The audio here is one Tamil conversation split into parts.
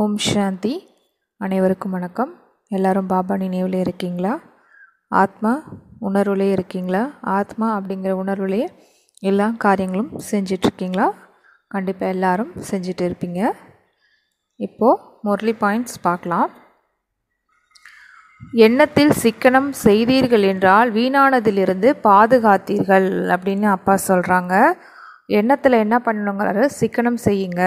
ஓம் சாந்தி அனைவருக்கும் வணக்கம் எல்லாரும் பாபா நினைவில் இருக்கீங்களா ஆத்மா உணர்வுலே இருக்கீங்களா ஆத்மா அப்படிங்கிற உணர்வுலேயே எல்லா காரியங்களும் செஞ்சிட்ருக்கீங்களா கண்டிப்பாக எல்லாரும் செஞ்சிட்டு இருப்பீங்க இப்போது முரளி பாயிண்ட்ஸ் பார்க்கலாம் எண்ணத்தில் சிக்கனம் செய்தீர்கள் என்றால் வீணானதிலிருந்து பாதுகாத்தீர்கள் அப்படின்னு அப்பா சொல்கிறாங்க எண்ணத்தில் என்ன பண்ணணுங்கிறாரு சிக்கனம் செய்யுங்க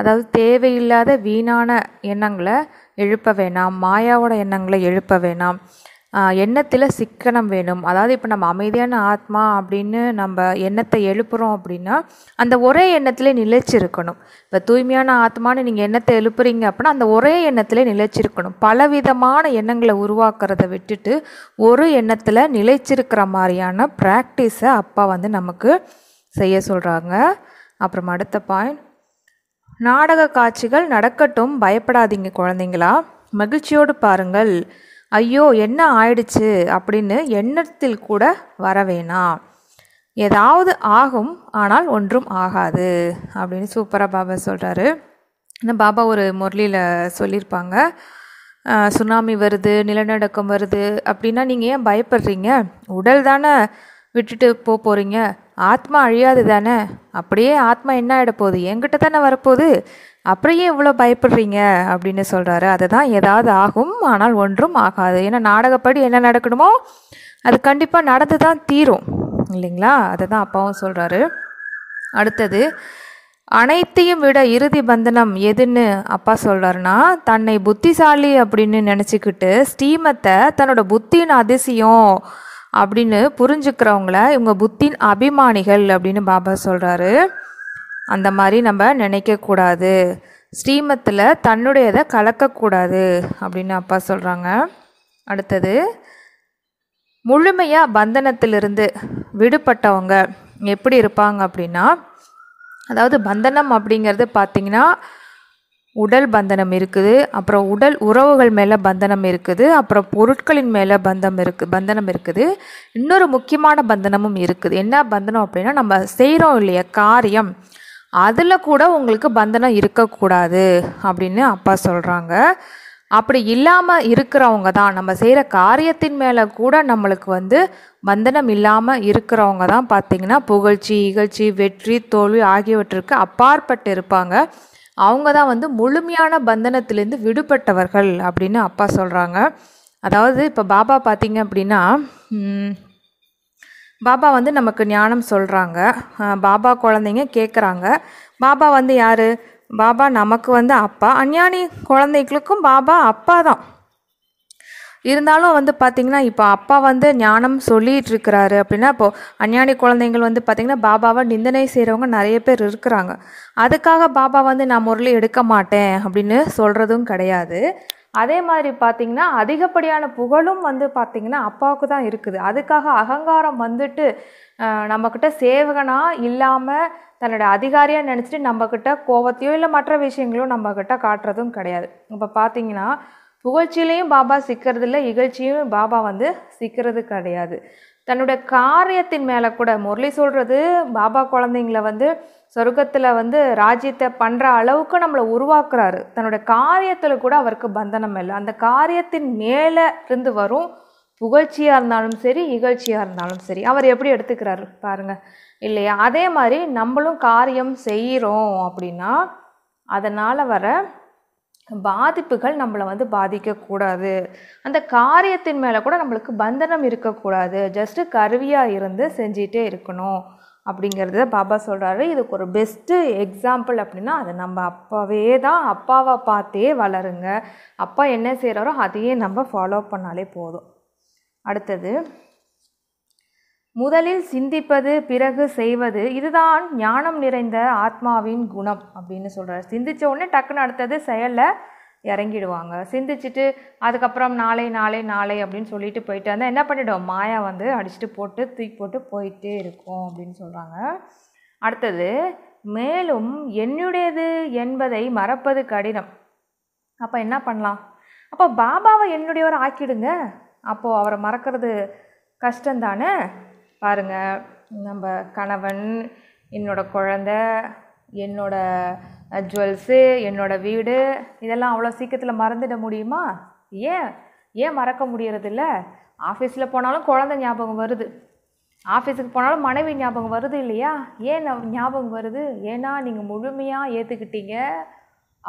அதாவது தேவையில்லாத வீணான எண்ணங்களை எழுப்ப வேணாம் மாயாவோட எண்ணங்களை எழுப்ப வேணாம் எண்ணத்தில் சிக்கனம் வேணும் அதாவது இப்போ நம்ம அமைதியான ஆத்மா அப்படின்னு நம்ம எண்ணத்தை எழுப்புகிறோம் அப்படின்னா அந்த ஒரே எண்ணத்திலே நிலைச்சிருக்கணும் இப்போ தூய்மையான ஆத்மான்னு நீங்கள் எண்ணத்தை எழுப்புறீங்க அப்படின்னா அந்த ஒரே எண்ணத்திலே நிலைச்சிருக்கணும் பலவிதமான எண்ணங்களை உருவாக்குறத விட்டுட்டு ஒரு எண்ணத்தில் நிலைச்சிருக்கிற மாதிரியான ப்ராக்டிஸை அப்பா வந்து நமக்கு செய்ய சொல்கிறாங்க அப்புறம் அடுத்த பாயிண்ட் நாடக காட்சிகள் நடக்கட்டும் பயப்படாதீங்க குழந்தைங்களா மகிழ்ச்சியோடு பாருங்கள் ஐயோ என்ன ஆயிடுச்சு அப்படின்னு எண்ணத்தில் கூட வர வேணாம் ஏதாவது ஆகும் ஆனால் ஒன்றும் ஆகாது அப்படின்னு சூப்பராக பாபா சொல்கிறாரு ஆனால் பாபா ஒரு முரளியில் சொல்லியிருப்பாங்க சுனாமி வருது நிலநடுக்கம் வருது அப்படின்னா நீங்கள் ஏன் பயப்படுறீங்க உடல் தானே விட்டுட்டு போக போகிறீங்க ஆத்மா அழியாது தானே அப்படியே ஆத்மா என்ன ஆகிட போகுது என்கிட்ட தானே வரப்போகுது அப்படியே இவ்வளோ பயப்படுறீங்க அப்படின்னு சொல்கிறாரு அதை தான் ஏதாவது ஆகும் ஆனால் ஒன்றும் ஆகாது ஏன்னா நாடகப்படி என்ன நடக்கணுமோ அது கண்டிப்பாக நடந்து தான் தீரும் இல்லைங்களா அதை தான் அப்பாவும் சொல்கிறாரு அடுத்தது அனைத்தையும் விட இறுதி பந்தனம் எதுன்னு அப்பா சொல்கிறாருன்னா தன்னை புத்திசாலி அப்படின்னு நினச்சிக்கிட்டு ஸ்டீமத்தை தன்னோட புத்தியின் அதிசயம் அப்படின்னு புரிஞ்சுக்கிறவங்கள இவங்க புத்தின் அபிமானிகள் அப்படின்னு பாபா சொல்கிறாரு அந்த மாதிரி நம்ம நினைக்கக்கூடாது ஸ்ரீமத்தில் தன்னுடையதை கலக்கக்கூடாது அப்படின்னு அப்பா சொல்கிறாங்க அடுத்தது முழுமையாக பந்தனத்திலிருந்து விடுபட்டவங்க எப்படி இருப்பாங்க அப்படின்னா அதாவது பந்தனம் அப்படிங்கிறது பார்த்திங்கன்னா உடல் பந்தனம் இருக்குது அப்புறம் உடல் உறவுகள் மேலே பந்தனம் இருக்குது அப்புறம் பொருட்களின் மேலே பந்தம் இருக்குது பந்தனம் இருக்குது இன்னொரு முக்கியமான பந்தனமும் இருக்குது என்ன பந்தனம் அப்படின்னா நம்ம செய்கிறோம் இல்லையா காரியம் அதில் கூட உங்களுக்கு பந்தனம் இருக்கக்கூடாது அப்படின்னு அப்பா சொல்கிறாங்க அப்படி இல்லாமல் இருக்கிறவங்க தான் நம்ம செய்கிற காரியத்தின் மேலே கூட நம்மளுக்கு வந்து பந்தனம் இல்லாமல் இருக்கிறவங்க தான் பார்த்திங்கன்னா புகழ்ச்சி இகழ்ச்சி வெற்றி தோல்வி ஆகியவற்றுக்கு அப்பாற்பட்டு இருப்பாங்க அவங்க தான் வந்து முழுமையான பந்தனத்திலேருந்து விடுபட்டவர்கள் அப்படின்னு அப்பா சொல்கிறாங்க அதாவது இப்போ பாபா பார்த்திங்க அப்படின்னா பாபா வந்து நமக்கு ஞானம் சொல்கிறாங்க பாபா குழந்தைங்க கேட்குறாங்க பாபா வந்து யார் பாபா நமக்கு வந்து அப்பா அஞ்ஞானி குழந்தைகளுக்கும் பாபா அப்பா தான் இருந்தாலும் வந்து பார்த்திங்கன்னா இப்போ அப்பா வந்து ஞானம் சொல்லிட்டு இருக்கிறாரு அப்படின்னா இப்போது அஞ்ஞானி குழந்தைங்கள் வந்து பார்த்திங்கன்னா பாபாவை நிந்தனை செய்கிறவங்க நிறைய பேர் இருக்கிறாங்க அதுக்காக பாபா வந்து நான் முரளி எடுக்க மாட்டேன் அப்படின்னு சொல்கிறதும் கிடையாது அதே மாதிரி பார்த்திங்கன்னா அதிகப்படியான புகழும் வந்து பார்த்திங்கன்னா அப்பாவுக்கு தான் இருக்குது அதுக்காக அகங்காரம் வந்துட்டு நம்மக்கிட்ட சேவகனாக இல்லாமல் தன்னோட அதிகாரியாக நினச்சிட்டு நம்மக்கிட்ட கோவத்தையோ இல்லை மற்ற விஷயங்களோ நம்மக்கிட்ட காட்டுறதும் கிடையாது இப்போ பார்த்திங்கன்னா புகழ்ச்சியிலையும் பாபா சிக்கிறதில்ல இகழ்ச்சியும் பாபா வந்து சிக்கிறது கிடையாது தன்னுடைய காரியத்தின் மேலே கூட முரளி சொல்கிறது பாபா குழந்தைங்கள வந்து சொர்க்கத்தில் வந்து ராஜ்யத்தை பண்ணுற அளவுக்கு நம்மளை உருவாக்குறாரு தன்னோட காரியத்தில் கூட அவருக்கு பந்தனம் இல்லை அந்த காரியத்தின் மேலே இருந்து வரும் புகழ்ச்சியாக இருந்தாலும் சரி இகழ்ச்சியாக இருந்தாலும் சரி அவர் எப்படி எடுத்துக்கிறாரு பாருங்கள் இல்லையா அதே மாதிரி நம்மளும் காரியம் செய்கிறோம் அப்படின்னா அதனால் வர பாதிப்புகள் நம்மளை வந்து பாதிக்கக்கூடாது அந்த காரியத்தின் மேலே கூட நம்மளுக்கு பந்தனம் இருக்கக்கூடாது ஜஸ்ட்டு கருவியாக இருந்து செஞ்சிகிட்டே இருக்கணும் அப்படிங்கிறத பாபா சொல்கிறாரு இதுக்கு ஒரு பெஸ்ட்டு எக்ஸாம்பிள் அப்படின்னா அதை நம்ம அப்பாவே தான் அப்பாவை பார்த்தே வளருங்க அப்பா என்ன செய்கிறாரோ அதையே நம்ம ஃபாலோ பண்ணாலே போதும் அடுத்தது முதலில் சிந்திப்பது பிறகு செய்வது இதுதான் ஞானம் நிறைந்த ஆத்மாவின் குணம் அப்படின்னு சொல்கிறார் சிந்தித்த உடனே டக்குன்னு அடுத்தது செயலில் இறங்கிடுவாங்க சிந்திச்சுட்டு அதுக்கப்புறம் நாளை நாளை நாளை அப்படின்னு சொல்லிட்டு போயிட்டு வந்தால் என்ன பண்ணிவிடும் மாயா வந்து அடிச்சுட்டு போட்டு தூக்கி போட்டு போயிட்டே இருக்கும் அப்படின்னு சொல்கிறாங்க அடுத்தது மேலும் என்னுடையது என்பதை மறப்பது கடினம் அப்போ என்ன பண்ணலாம் அப்போ பாபாவை என்னுடையவர் ஆக்கிடுங்க அப்போது அவரை மறக்கிறது கஷ்டம் தானே பாருங்கள் நம்ம கணவன் என்னோடய குழந்த என்னோடய ஜுவல்ஸு என்னோடய வீடு இதெல்லாம் அவ்வளோ சீக்கிரத்தில் மறந்துட முடியுமா ஏன் ஏன் மறக்க முடியறதில்ல ஆஃபீஸில் போனாலும் குழந்த ஞாபகம் வருது ஆஃபீஸுக்கு போனாலும் மனைவி ஞாபகம் வருது இல்லையா ஏன் ஞாபகம் வருது ஏன்னா நீங்கள் முழுமையாக ஏற்றுக்கிட்டீங்க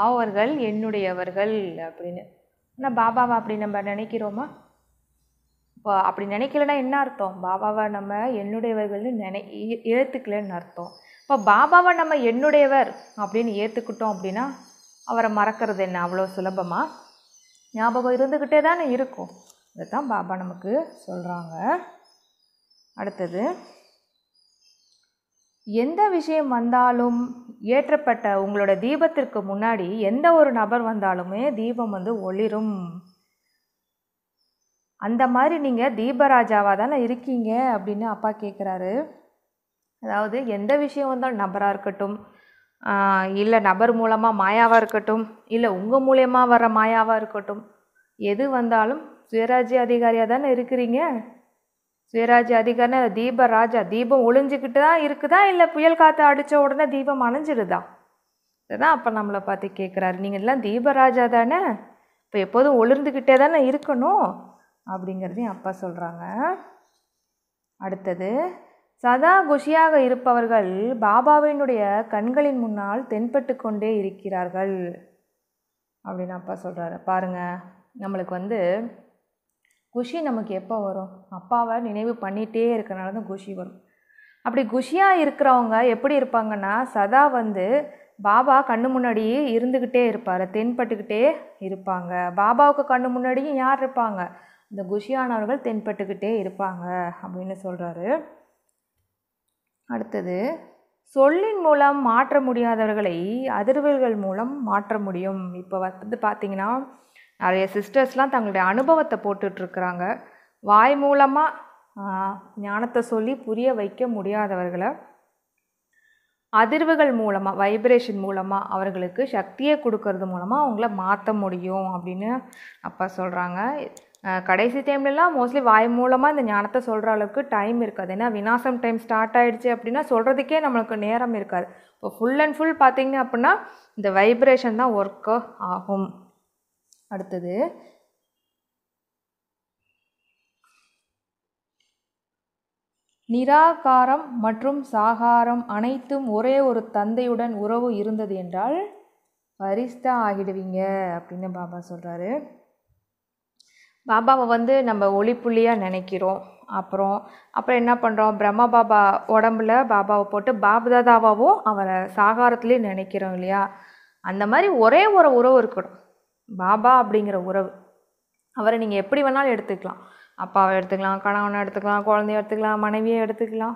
அவர்கள் என்னுடையவர்கள் அப்படின்னு ஆனால் பாபாவா அப்படி நம்ம நினைக்கிறோமா இப்போ அப்படி நினைக்கலன்னா என்ன அர்த்தம் பாபாவை நம்ம என்னுடையவர்கள்னு நினை ஏற்றுக்கலன்னு அர்த்தம் இப்போ பாபாவை நம்ம என்னுடையவர் அப்படின்னு ஏற்றுக்கிட்டோம் அப்படின்னா அவரை மறக்கிறது என்ன அவ்வளோ சுலபமாக ஞாபகம் இருந்துக்கிட்டே தானே இருக்கும் இதுதான் பாபா நமக்கு சொல்கிறாங்க அடுத்தது எந்த விஷயம் வந்தாலும் ஏற்றப்பட்ட உங்களோட தீபத்திற்கு முன்னாடி எந்த ஒரு நபர் வந்தாலுமே தீபம் வந்து ஒளிரும் அந்த மாதிரி நீங்கள் தீபராஜாவாக தானே இருக்கீங்க அப்படின்னு அப்பா கேட்குறாரு அதாவது எந்த விஷயம் வந்தாலும் நபராக இருக்கட்டும் இல்லை நபர் மூலமாக மாயாவாக இருக்கட்டும் இல்லை உங்கள் மூலயமா வர மாயாவாக இருக்கட்டும் எது வந்தாலும் சுயராஜ்ய அதிகாரியாக தானே இருக்கிறீங்க சுயராஜ்ய அதிகாரினா தீபராஜா தீபம் ஒளிஞ்சிக்கிட்டு தான் இருக்குதா இல்லை புயல் காற்று அடித்த உடனே தீபம் அணைஞ்சிடுதா இதுதான் அப்போ நம்மளை பார்த்து கேட்குறாரு நீங்கள் எல்லாம் தீபராஜா தானே இப்போ எப்போதும் ஒளிர்ந்துக்கிட்டே தானே இருக்கணும் அப்படிங்கிறதையும் அப்பா சொல்கிறாங்க அடுத்தது சதா குஷியாக இருப்பவர்கள் பாபாவினுடைய கண்களின் முன்னால் தென்பட்டு கொண்டே இருக்கிறார்கள் அப்படின்னு அப்பா சொல்கிறாரு பாருங்கள் நம்மளுக்கு வந்து குஷி நமக்கு எப்போ வரும் அப்பாவை நினைவு பண்ணிகிட்டே இருக்கிறனால தான் குஷி வரும் அப்படி குஷியாக இருக்கிறவங்க எப்படி இருப்பாங்கன்னா சதா வந்து பாபா கண்ணு முன்னாடியே இருந்துக்கிட்டே இருப்பார் தென்பட்டுக்கிட்டே இருப்பாங்க பாபாவுக்கு கண்ணு முன்னாடியும் யார் இருப்பாங்க இந்த குஷியானவர்கள் தென்பட்டுக்கிட்டே இருப்பாங்க அப்படின்னு சொல்கிறாரு அடுத்தது சொல்லின் மூலம் மாற்ற முடியாதவர்களை அதிர்வல்கள் மூலம் மாற்ற முடியும் இப்போ வந்து பார்த்திங்கன்னா நிறைய சிஸ்டர்ஸ்லாம் தங்களுடைய அனுபவத்தை போட்டுட்ருக்குறாங்க வாய் மூலமாக ஞானத்தை சொல்லி புரிய வைக்க முடியாதவர்களை அதிர்வுகள் மூலமாக வைப்ரேஷன் மூலமாக அவர்களுக்கு சக்தியை கொடுக்கறது மூலமாக அவங்கள மாற்ற முடியும் அப்படின்னு அப்பா சொல்கிறாங்க கடைசி டைம்லலாம் மோஸ்ட்லி வாய் மூலமாக இந்த ஞானத்தை சொல்கிற அளவுக்கு டைம் இருக்காது ஏன்னா வினாசம் டைம் ஸ்டார்ட் ஆகிடுச்சு அப்படின்னா சொல்கிறதுக்கே நம்மளுக்கு நேரம் இருக்காது இப்போ ஃபுல் அண்ட் ஃபுல் பார்த்திங்க அப்படின்னா இந்த வைப்ரேஷன் தான் ஒர்க்கு ஆகும் அடுத்தது நிராகாரம் மற்றும் சாகாரம் அனைத்தும் ஒரே ஒரு தந்தையுடன் உறவு இருந்தது என்றால் பரிஸ்தா ஆகிடுவீங்க அப்படின்னு பாபா சொல்கிறாரு பாபாவை வந்து நம்ம ஒளிப்புள்ளியாக நினைக்கிறோம் அப்புறம் அப்புறம் என்ன பண்ணுறோம் பிரம்மா பாபா உடம்புல பாபாவை போட்டு பாபுதாதாவாகவும் அவரை சாகாரத்துலேயும் நினைக்கிறோம் இல்லையா அந்த மாதிரி ஒரே ஒரு உறவு இருக்கணும் பாபா அப்படிங்கிற உறவு அவரை நீங்கள் எப்படி வேணாலும் எடுத்துக்கலாம் அப்பாவை எடுத்துக்கலாம் கணவனை எடுத்துக்கலாம் குழந்தைய எடுத்துக்கலாம் மனைவியை எடுத்துக்கலாம்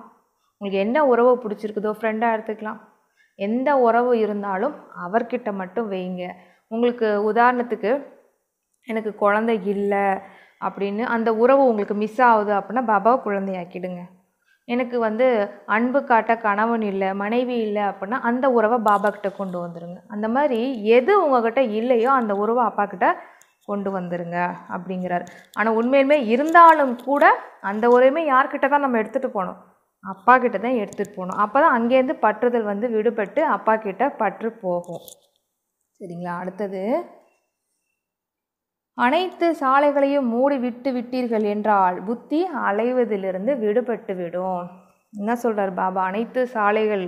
உங்களுக்கு என்ன உறவு பிடிச்சிருக்குதோ ஃப்ரெண்டாக எடுத்துக்கலாம் எந்த உறவு இருந்தாலும் அவர்கிட்ட மட்டும் வைங்க உங்களுக்கு உதாரணத்துக்கு எனக்கு குழந்தை இல்லை அப்படின்னு அந்த உறவு உங்களுக்கு மிஸ் ஆகுது அப்படின்னா பாபாவை குழந்தையாக்கிடுங்க எனக்கு வந்து அன்பு காட்ட கணவன் இல்லை மனைவி இல்லை அப்படின்னா அந்த உறவை பாபா கிட்ட கொண்டு வந்துடுங்க அந்த மாதிரி எது உங்ககிட்ட இல்லையோ அந்த உறவை அப்பா கிட்ட கொண்டு வந்துருங்க அப்படிங்கிறார் ஆனால் உண்மையிலுமே இருந்தாலும் கூட அந்த உறவுமே யார்கிட்ட தான் நம்ம எடுத்துகிட்டு போனோம் அப்பா கிட்ட தான் எடுத்துகிட்டு போகணும் அப்போ தான் அங்கேருந்து பற்றுதல் வந்து விடுபட்டு அப்பா கிட்ட பற்று போகும் சரிங்களா அடுத்தது அனைத்து சாலைகளையும் மூடி விட்டு விட்டீர்கள் என்றால் புத்தி அலைவதிலிருந்து விடுபட்டு விடும் என்ன சொல்கிறார் பாபா அனைத்து சாலைகள்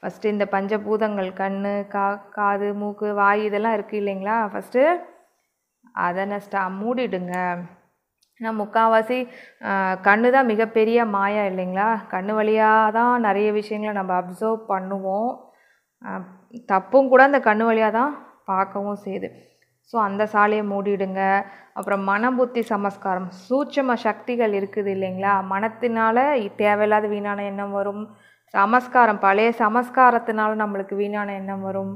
ஃபஸ்ட்டு இந்த பஞ்சபூதங்கள் கண் கா காது மூக்கு வாய் இதெல்லாம் இருக்குது இல்லைங்களா ஃபஸ்ட்டு அதை நஷ்டா மூடிடுங்க நான் முக்கால்வாசி கண்ணு தான் மிகப்பெரிய மாயா இல்லைங்களா கண்ணு வழியாக தான் நிறைய விஷயங்களை நம்ம அப்சர்வ் பண்ணுவோம் தப்பும் கூட அந்த கண்ணு வழியாக தான் பார்க்கவும் செய்யுது ஸோ அந்த சாலையை மூடிடுங்க அப்புறம் புத்தி சமஸ்காரம் சூட்சம சக்திகள் இருக்குது இல்லைங்களா மனத்தினால தேவையில்லாத வீணான எண்ணம் வரும் சமஸ்காரம் பழைய சமஸ்காரத்தினால நம்மளுக்கு வீணான எண்ணம் வரும்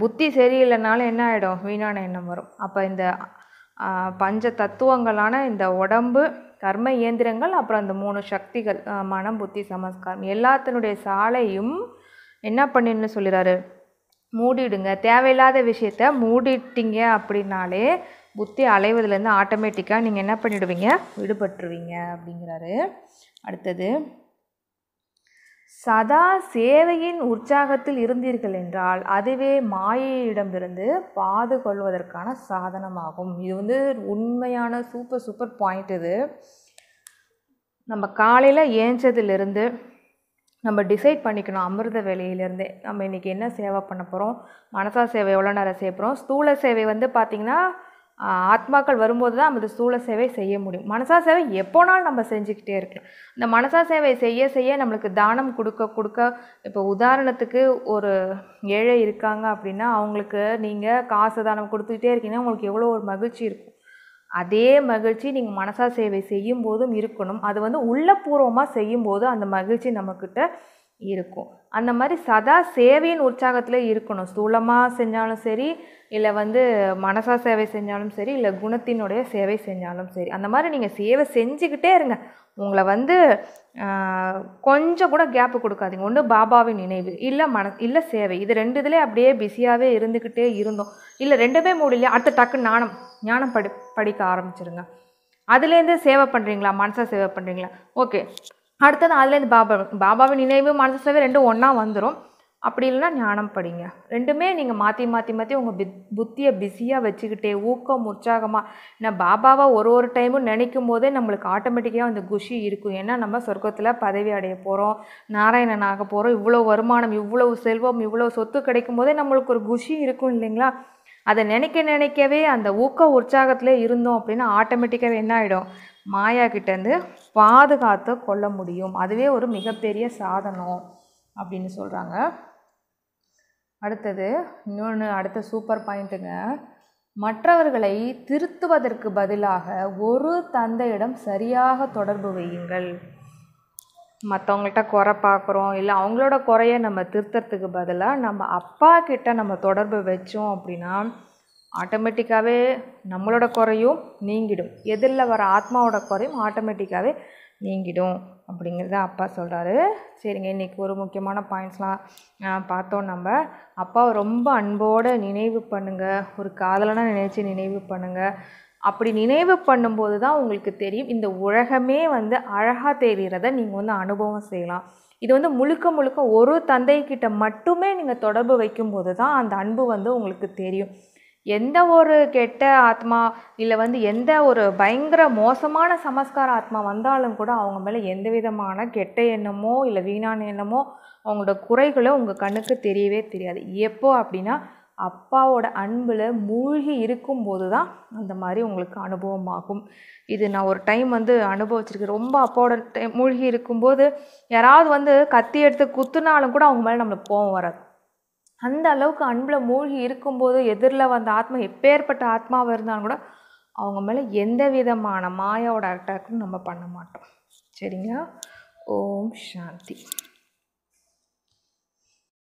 புத்தி சரியில்லைனாலும் என்ன ஆகிடும் வீணான எண்ணம் வரும் அப்போ இந்த பஞ்ச தத்துவங்களான இந்த உடம்பு கர்ம இயந்திரங்கள் அப்புறம் இந்த மூணு சக்திகள் மனம் புத்தி சமஸ்காரம் எல்லாத்தினுடைய சாலையும் என்ன பண்ணின்னு சொல்லிடுறாரு மூடிடுங்க தேவையில்லாத விஷயத்த மூடிட்டிங்க அப்படின்னாலே புத்தி அலைவதுலேருந்து ஆட்டோமேட்டிக்காக நீங்கள் என்ன பண்ணிவிடுவீங்க விடுபட்டுருவீங்க அப்படிங்கிறாரு அடுத்தது சதா சேவையின் உற்சாகத்தில் இருந்தீர்கள் என்றால் அதுவே மாயையிடமிருந்து பாதுகொள்வதற்கான சாதனமாகும் இது வந்து உண்மையான சூப்பர் சூப்பர் பாயிண்ட் இது நம்ம காலையில் ஏஞ்சதுலேருந்து நம்ம டிசைட் பண்ணிக்கணும் அமிர்த வேலையிலேருந்தே நம்ம இன்றைக்கி என்ன சேவை பண்ண போகிறோம் மனசா சேவை எவ்வளோ நேரம் செய்ய போகிறோம் ஸ்தூல சேவை வந்து பார்த்திங்கன்னா ஆத்மாக்கள் வரும்போது தான் நம்ம ஸ்தூல சேவை செய்ய முடியும் மனசா சேவை எப்போனாலும் நம்ம செஞ்சுக்கிட்டே இருக்கலாம் இந்த மனசா சேவை செய்ய செய்ய நம்மளுக்கு தானம் கொடுக்க கொடுக்க இப்போ உதாரணத்துக்கு ஒரு ஏழை இருக்காங்க அப்படின்னா அவங்களுக்கு நீங்கள் காசு தானம் கொடுத்துக்கிட்டே இருக்கீங்கன்னா உங்களுக்கு எவ்வளோ ஒரு மகிழ்ச்சி இருக்கும் அதே மகிழ்ச்சி நீங்கள் மனசா சேவை செய்யும் போதும் இருக்கணும் அது வந்து உள்ளபூர்வமாக செய்யும் போது அந்த மகிழ்ச்சி நம்மக்கிட்ட இருக்கும் அந்த மாதிரி சதா சேவையின் உற்சாகத்தில் இருக்கணும் ஸ்தூலமாக செஞ்சாலும் சரி இல்லை வந்து மனசா சேவை செஞ்சாலும் சரி இல்லை குணத்தினுடைய சேவை செஞ்சாலும் சரி அந்த மாதிரி நீங்கள் சேவை செஞ்சுக்கிட்டே இருங்க உங்களை வந்து கொஞ்சம் கூட கேப்பு கொடுக்காதீங்க ஒன்று பாபாவின் நினைவு இல்லை மன இல்லை சேவை இது ரெண்டு இதில் அப்படியே பிஸியாகவே இருந்துக்கிட்டே இருந்தோம் இல்லை ரெண்டுமே முடியலையா அடுத்த டக்கு ஞானம் ஞானம் படி படிக்க ஆரம்பிச்சிருங்க அதுலேருந்து சேவை பண்ணுறீங்களா மனசாக சேவை பண்ணுறீங்களா ஓகே அடுத்தது அதுலேருந்து பாபா பாபாவின் நினைவு மனசவே ரெண்டும் ஒன்றா வந்துடும் அப்படி இல்லைன்னா ஞானம் படிங்க ரெண்டுமே நீங்கள் மாற்றி மாற்றி மாற்றி உங்கள் பி புத்தியை பிஸியாக வச்சுக்கிட்டே ஊக்கம் உற்சாகமாக நான் பாபாவை ஒரு ஒரு டைமும் நினைக்கும் போதே நம்மளுக்கு ஆட்டோமேட்டிக்காக அந்த குஷி இருக்கும் ஏன்னா நம்ம சொர்க்கத்தில் பதவி அடைய போகிறோம் நாராயணன் ஆக போகிறோம் இவ்வளோ வருமானம் இவ்வளோ செல்வம் இவ்வளோ சொத்து கிடைக்கும் போதே நம்மளுக்கு ஒரு குஷி இருக்கும் இல்லைங்களா அதை நினைக்க நினைக்கவே அந்த ஊக்க உற்சாகத்தில் இருந்தோம் அப்படின்னா ஆட்டோமேட்டிக்காகவே என்ன ஆகிடும் மாயா கிட்டேருந்து பாதுகாத்து கொள்ள முடியும் அதுவே ஒரு மிகப்பெரிய சாதனம் அப்படின்னு சொல்கிறாங்க அடுத்தது இன்னொன்று அடுத்த சூப்பர் பாயிண்ட்டுங்க மற்றவர்களை திருத்துவதற்கு பதிலாக ஒரு தந்தையிடம் சரியாக தொடர்பு வையுங்கள் மற்றவங்கள்ட்ட குறை பார்க்குறோம் இல்லை அவங்களோட குறைய நம்ம திருத்துறதுக்கு பதிலாக நம்ம அப்பா கிட்ட நம்ம தொடர்பு வச்சோம் அப்படின்னா ஆட்டோமேட்டிக்காகவே நம்மளோட குறையும் நீங்கிடும் எதிரில் வர ஆத்மாவோட குறையும் ஆட்டோமேட்டிக்காகவே நீங்கிடும் அப்படிங்கிறத அப்பா சொல்கிறாரு சரிங்க இன்றைக்கி ஒரு முக்கியமான பாயிண்ட்ஸ்லாம் பார்த்தோம் நம்ம அப்பாவை ரொம்ப அன்போடு நினைவு பண்ணுங்கள் ஒரு காதலனாக நினைச்சி நினைவு பண்ணுங்கள் அப்படி நினைவு பண்ணும்போது தான் உங்களுக்கு தெரியும் இந்த உலகமே வந்து அழகாக தெரிகிறத நீங்கள் வந்து அனுபவம் செய்யலாம் இது வந்து முழுக்க முழுக்க ஒரு தந்தைக்கிட்ட மட்டுமே நீங்கள் தொடர்பு வைக்கும்போது தான் அந்த அன்பு வந்து உங்களுக்கு தெரியும் எந்த ஒரு கெட்ட ஆத்மா இல்லை வந்து எந்த ஒரு பயங்கர மோசமான சமஸ்கார ஆத்மா வந்தாலும் கூட அவங்க மேலே எந்த விதமான கெட்ட எண்ணமோ இல்லை வீணான எண்ணமோ அவங்களோட குறைகளோ உங்கள் கண்ணுக்கு தெரியவே தெரியாது எப்போ அப்படின்னா அப்பாவோட அன்பில் மூழ்கி இருக்கும்போது தான் அந்த மாதிரி உங்களுக்கு அனுபவமாகும் இது நான் ஒரு டைம் வந்து அனுபவிச்சிருக்கேன் ரொம்ப அப்பாவோட டைம் மூழ்கி இருக்கும்போது யாராவது வந்து கத்தி எடுத்து குத்துனாலும் கூட அவங்க மேலே நம்மளுக்கு போகும் வராது அந்த அளவுக்கு அன்பில் மூழ்கி இருக்கும்போது எதிரில் வந்த ஆத்மா எப்பேற்பட்ட ஆத்மாவாக இருந்தாலும் கூட அவங்க மேலே எந்த விதமான மாயாவோட அட்டாக்கும் நம்ம பண்ண மாட்டோம் சரிங்களா ஓம் சாந்தி